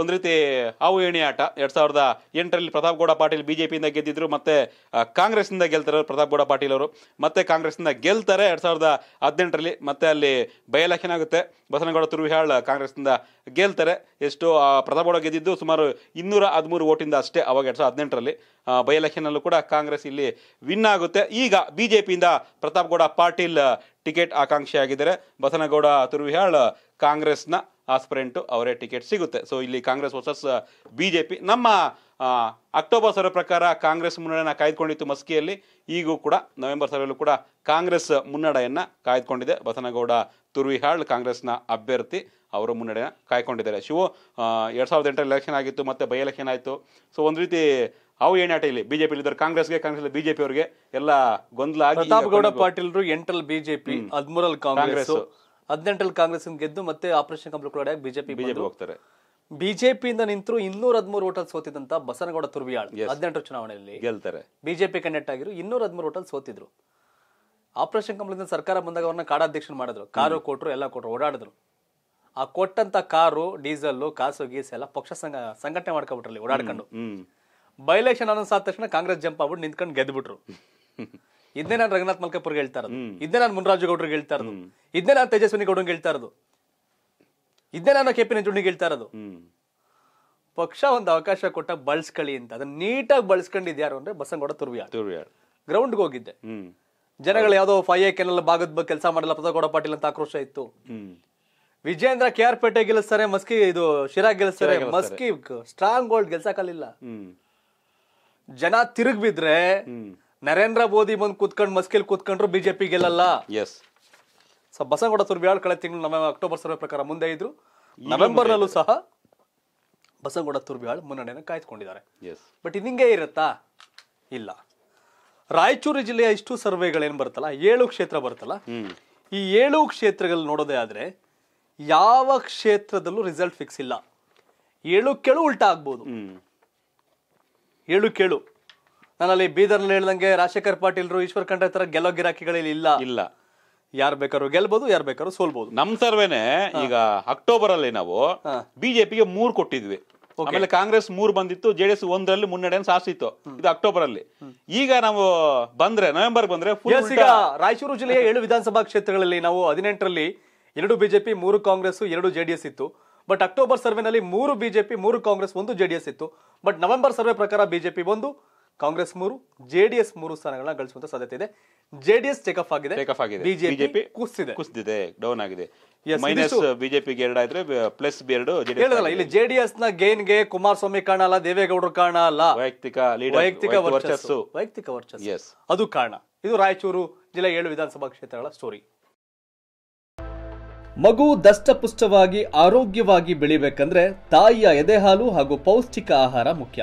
ಒಂದು ರೀತಿ ಹಾವು ಏಣಿ ಆಟ ಎರಡು ಸಾವಿರದ ಎಂಟರಲ್ಲಿ ಪ್ರತಾಪ್ ಗೌಡ ಪಾಟೀಲ್ ಪಿಯಿಂದ ಗೆದ್ದಿದ್ರು ಮತ್ತೆ ಕಾಂಗ್ರೆಸ್ನಿಂದ ಗೆಲ್ತಾರೆ ಪ್ರತಾಪ್ ಗೌಡ ಪಾಟೀಲ್ ಅವರು ಮತ್ತೆ ಕಾಂಗ್ರೆಸ್ನಿಂದ ಗೆಲ್ತಾರೆ ಎರಡು ಸಾವಿರದ ಹದಿನೆಂಟರಲ್ಲಿ ಮತ್ತೆ ಅಲ್ಲಿ ಬೈ ಎಲೆಕ್ಷನ್ ಆಗುತ್ತೆ ಬಸನಗೌಡ ತುರುವಿಹಾಳ್ ಕಾಂಗ್ರೆಸ್ನಿಂದ ಗೆಲ್ತಾರೆ ಎಷ್ಟು ಪ್ರತಾಪ್ ಗೌಡ ಗೆದ್ದಿದ್ದು ಸುಮಾರು ಇನ್ನೂರ ಹದಿಮೂರು ಓಟಿಂದ ಅಷ್ಟೇ ಅವಾಗ ಎರಡು ಸಾವಿರದ ಹದಿನೆಂಟರಲ್ಲಿ ಬೈ ಎಲೆಕ್ಷನಲ್ಲೂ ಕೂಡ ಕಾಂಗ್ರೆಸ್ ಇಲ್ಲಿ ವಿನ್ ಆಗುತ್ತೆ ಈಗ ಬಿ ಜೆ ಪಿಯಿಂದ ಪ್ರತಾಪ್ ಗೌಡ ಪಾಟೀಲ್ ಟಿಕೆಟ್ ಆಕಾಂಕ್ಷಿಯಾಗಿದ್ದಾರೆ ಬಸನಗೌಡ ತುರುವಿಹಾಳ್ ಕಾಂಗ್ರೆಸ್ನ ಆಸ್ಪರೆಂಟು ಅವರೇ ಟಿಕೆಟ್ ಸಿಗುತ್ತೆ ಸೊ ಇಲ್ಲಿ Congress versus B J P ನಮ್ಮ ಅಕ್ಟೋಬರ್ ಸರ್ವೆ ಪ್ರಕಾರ ಕಾಂಗ್ರೆಸ್ ಮುನ್ನಡೆಯನ್ನು ಕಾಯ್ದುಕೊಂಡಿತ್ತು ಮಸ್ಕಿಯಲ್ಲಿ ಈಗೂ ಕೂಡ ನವೆಂಬರ್ ಸರ್ವೆಯಲ್ಲೂ ಕೂಡ ಕಾಂಗ್ರೆಸ್ ಮುನ್ನಡೆಯನ್ನು ಕಾಯ್ದುಕೊಂಡಿದೆ ಬಸನಗೌಡ ತುರ್ವಿಹಾಳ್ ಕಾಂಗ್ರೆಸ್ನ ಅಭ್ಯರ್ಥಿ ಅವರು ಮುನ್ನಡೆಯನ್ನು ಕಾಯ್ಕೊಂಡಿದ್ದಾರೆ ಶಿವ ಎರಡು ಸಾವಿರದ ಎಂಟರಲ್ಲಿ ಎಲೆಕ್ಷನ್ ಆಗಿತ್ತು ಮತ್ತೆ ಬೈ ಎಲೆಕ್ಷನ್ ಆಯಿತು ಸೊ ಒಂದು ರೀತಿ ಅವು ಏನಾಟ ಇಲ್ಲಿ ಬಿಜೆಪಿ ಇದ್ದಾರೆ ಕಾಂಗ್ರೆಸ್ಗೆ ಕಾಂಗ್ರೆಸ್ ಬಿಜೆಪಿ ಅವರಿಗೆ ಎಲ್ಲ ಗೊಂದಲ ಆಗಿ ಪ್ರತಾಪ್ ಗೌಡ ಪಾಟೀಲ್ರು ಎಂಟರಲ್ಲಿ ಬಿಜೆಪಿ ಹದಿಮೂರಲ್ಲಿ ಕಾಂಗ್ರೆಸ್ ಹದಿನೆಂಟರಲ್ಲಿ ಕಾಂಗ್ರೆಸ್ ಗೆದ್ದು ಮತ್ತೆ ಆಪರೇಷನ್ ಕಂಪ್ಲೀಟ್ ಕೂಡ ಬಿಜೆಪಿ ಬಿಜೆಪಿ ಹೋಗ್ತಾರೆ ಬಿಜೆಪಿಯಿಂದ ನಿಂತರು ಇನ್ನೂರ ಹದಿಮೂರು ಓಟಲ್ ಸೋತಿದಂತ ಬಸನಗೌಡ ತುರ್ವಿಯಾಳ್ ಹದಿನೆಂಟರ ಚುನಾವಣೆಯಲ್ಲಿ ಗೆಲ್ತಾರೆ ಬಿಜೆಪಿ ಕನೆಕ್ಟ್ ಆಗಿರು ಇನ್ನೂರ ಹದಿಮೂರು ಓಟಲ್ ಸೋತಿದ್ರು ಆಪರೇಷನ್ ಕಂಪ್ಲೀಟ್ ಸರ್ಕಾರ ಬಂದಾಗ ಅವ್ರನ್ನ ಕಾಡಾಧ್ಯಕ್ಷನ್ ಮಾಡಿದ್ರು ಕಾರು ಕೊಟ್ಟರು ಎಲ್ಲ ಕೊಟ್ಟರು ಓಡಾಡಿದ್ರು ಆ ಕೊಟ್ಟಂತ ಕಾರು ಡೀಸೆಲ್ ಕಾಸು ಗೀಸ್ ಎಲ್ಲ ಪಕ್ಷ ಸಂಘ ಸಂಘಟನೆ ಮಾಡ್ಕೊಬಿಟ್ರಲ್ಲಿ ಓಡಾಡ್ಕೊಂಡು ಬೈ ಎಲೆಕ್ಷನ್ ಅನೌನ್ಸ್ ಆದ ತಕ್ಷಣ ಕಾಂಗ್ರೆಸ್ ಜಂಪ್ ಆಗ್ಬಿಟ್ಟು ನಿಂತ್ಕೊಂಡು ಗೆದ್ಬಿಟ್ರು ಇದನ್ನೇ ನಾನು ರಂಗನಾಥ್ ಮಲ್ಕಪುರ್ ಹೇಳ್ತಾ ಇರೋದು ಇದನ್ನೇ ನಾನು ಮುನ್ರಾಜು ಗೌಡ್ರಿಗೆ ಹೇಳ್ತಾ ಇರೋದು ಇದನ್ನೇ ನಾನು ತೇಜಸ್ವಿನಿ ಗೌಡರಿಗೆ ಹೇಳ್ತಾ ಇರೋದು ಇದನ್ನೇ ನಾನು ಕೆ ಪಿ ನಂಜುಂಡಿಗೆ ಹೇಳ್ತಾ ಇರೋದು ಪಕ್ಷ ಒಂದು ಅವಕಾಶ ಕೊಟ್ಟ ಬಳಸ್ಕೊಳ್ಳಿ ಅಂತ ಅದನ್ನ ನೀಟಾಗಿ ಬಳಸ್ಕೊಂಡಿದ್ದು ಯಾರು ಅಂದ್ರೆ ತುರ್ವ್ಯಾ ಗ್ರೌಂಡ್ ಗ್ರೌಂಡ್ಗೆ ಹೋಗಿದ್ದೆ ಜನಗಳು ಯಾವ್ದೋ ಫೈ ಎ ಕೆನಲ್ ಭಾಗದ ಬಗ್ಗೆ ಕೆಲಸ ಮಾಡಲ್ಲ ಬಸನಗೌಡ ಪಾಟೀಲ್ ಅಂತ ಆಕ್ರೋಶ ಇತ್ತು ವಿಜಯೇಂದ್ರ ಕೆ ಆರ್ ಪೇಟೆ ಗೆಲ್ಲಿಸ್ತಾರೆ ಮಸ್ಕಿ ಇದು ಶಿರಾ ಗೆಲ್ಲಿಸ್ತಾರೆ ಮಸ್ಕಿ ಸ್ಟ್ರಾಂಗ್ ಗೋಲ್ಡ್ ಗೆಲ್ಸಕ್ಕಾಗಲಿಲ್ಲ ಜನ ತಿರುಗ್ಬಿದ್ರೆ ನರೇಂದ್ರ ಮೋದಿ ಬಂದು ಕೂತ್ಕೊಂಡು ಮಸ್ಕಿಲ್ ಕೂತ್ಕೊಂಡ್ರು ಬಿಜೆಪಿ ಗೆಲ್ಲಲ್ಲ ಎಸ್ ಸೊ ಬಸನಗೌಡ ತುರ್ಬ್ಯಾಳ್ ಕಳೆದ ತಿಂಗಳು ನಮ್ಮ ಅಕ್ಟೋಬರ್ ಸರ್ವೆ ಪ್ರಕಾರ ಮುಂದೆ ಇದ್ರು ನಲ್ಲೂ ಸಹ ಬಸಗೌಡ ತುರ್ಬಿಹಾಳ್ ಮುನ್ನಡೆಯನ್ನು ಕಾಯ್ದುಕೊಂಡಿದ್ದಾರೆ ಬಟ್ ನಿಂಗೆ ಇರುತ್ತಾ ಇಲ್ಲ ರಾಯಚೂರು ಜಿಲ್ಲೆಯ ಇಷ್ಟು ಸರ್ವೆಗಳೇನು ಬರುತ್ತಲ್ಲ ಏಳು ಕ್ಷೇತ್ರ ಬರುತ್ತಲ್ಲ ಈ ಏಳು ಕ್ಷೇತ್ರಗಳು ನೋಡೋದೇ ಆದರೆ ಯಾವ ಕ್ಷೇತ್ರದಲ್ಲೂ ರಿಸಲ್ಟ್ ಫಿಕ್ಸ್ ಇಲ್ಲ ಏಳು ಕೇಳು ಉಲ್ಟಾ ಆಗ್ಬೋದು ಏಳು ಕೇಳು ನಾನಲ್ಲಿ ಬೀದರ್ನಲ್ಲಿ ಹೇಳ್ದಂಗೆ ರಾಜಶೇಖರ್ ಪಾಟೀಲ್ರು ಈಶ್ವರ್ ಖಂಡ್ರೆ ತರ ಗೆಲ್ಲೋ ಗಿರಾಕಿಗಳಲ್ಲಿ ಇಲ್ಲ ಇಲ್ಲ ಯಾರ್ ಬೇಕಾದ್ರು ಗೆಲ್ಬಹುದು ಯಾರು ಬೇಕಾದ್ರು ಸೋಲ್ಬಹುದು ನಮ್ ಸರ್ವೇನೆ ಈಗ ಅಕ್ಟೋಬರ್ ಅಲ್ಲಿ ನಾವು ಬಿಜೆಪಿಗೆ ಮೂರ್ ಕೊಟ್ಟಿದ್ವಿ ಆಮೇಲೆ ಕಾಂಗ್ರೆಸ್ ಮೂರ್ ಬಂದಿತ್ತು ಜೆಡಿಎಸ್ ಒಂದರಲ್ಲಿ ಮುನ್ನಡೆ ಸಾಸಿತ್ತು ಇದು ಅಕ್ಟೋಬರ್ ಅಲ್ಲಿ ಈಗ ನಾವು ಬಂದ್ರೆ ನವೆಂಬರ್ ಬಂದ್ರೆ ಈಗ ರಾಯಚೂರು ಜಿಲ್ಲೆಯ ಏಳು ವಿಧಾನಸಭಾ ಕ್ಷೇತ್ರಗಳಲ್ಲಿ ನಾವು ಹದಿನೆಂಟರಲ್ಲಿ ಎರಡು ಬಿಜೆಪಿ ಮೂರು ಕಾಂಗ್ರೆಸ್ ಎರಡು ಜೆಡಿಎಸ್ ಇತ್ತು ಬಟ್ ಅಕ್ಟೋಬರ್ ಸರ್ವೆನಲ್ಲಿ ಮೂರು ಬಿಜೆಪಿ ಮೂರು ಕಾಂಗ್ರೆಸ್ ಒಂದು ಜೆಡಿಎಸ್ ಇತ್ತು ಬಟ್ ನವೆಂಬರ್ ಸರ್ವೆ ಪ್ರಕಾರ ಬಿಜೆಪಿ ಒಂದು ಕಾಂಗ್ರೆಸ್ ಮೂರು ಜೆಡಿಎಸ್ ಮೂರು ಸ್ಥಾನಗಳನ್ನ ಗಳಿಸುವಂತ ಸಾಧ್ಯತೆ ಇದೆ ಜೆಡಿಎಸ್ ಚೆಕ್ಅಪ್ ಆಗಿದೆ ಚೆಕ್ಅಪ್ ಆಗಿದೆ ಬಿಜೆಪಿ ಕುಸಿದೆ ಕುಸಿದಿದೆ ಡೌನ್ ಆಗಿದೆ ಮೈನಸ್ ಬಿಜೆಪಿಗೆ ಎರಡ್ ಆದ್ರೆ ಪ್ಲಸ್ ಎರಡು ಹೇಳಲ್ಲ ಇಲ್ಲಿ ಜೆಡಿಎಸ್ ನ ಗೇನ್ ಗೆ ಕುಮಾರಸ್ವಾಮಿ ಕಾರಣ ಅಲ್ಲ ದೇವೇಗೌಡರು ಕಾರಣ ಅಲ್ಲ ವೈಯಕ್ತಿಕ ವೈಯಕ್ತಿಕ ವರ್ಚಸ್ಸು ವೈಯಕ್ತಿಕ ವರ್ಚಸ್ ಅದು ಕಾರಣ ಇದು ರಾಯಚೂರು ಜಿಲ್ಲಾ ಏಳು ವಿಧಾನಸಭಾ ಕ್ಷೇತ್ರಗಳ ಸ್ಟೋರಿ ಮಗು ದಷ್ಟಪುಷ್ಟವಾಗಿ ಆರೋಗ್ಯವಾಗಿ ಬೆಳಿಬೇಕಂದ್ರೆ ತಾಯಿಯ ಎದೆಹಾಲು ಹಾಗೂ ಪೌಷ್ಟಿಕ ಆಹಾರ ಮುಖ್ಯ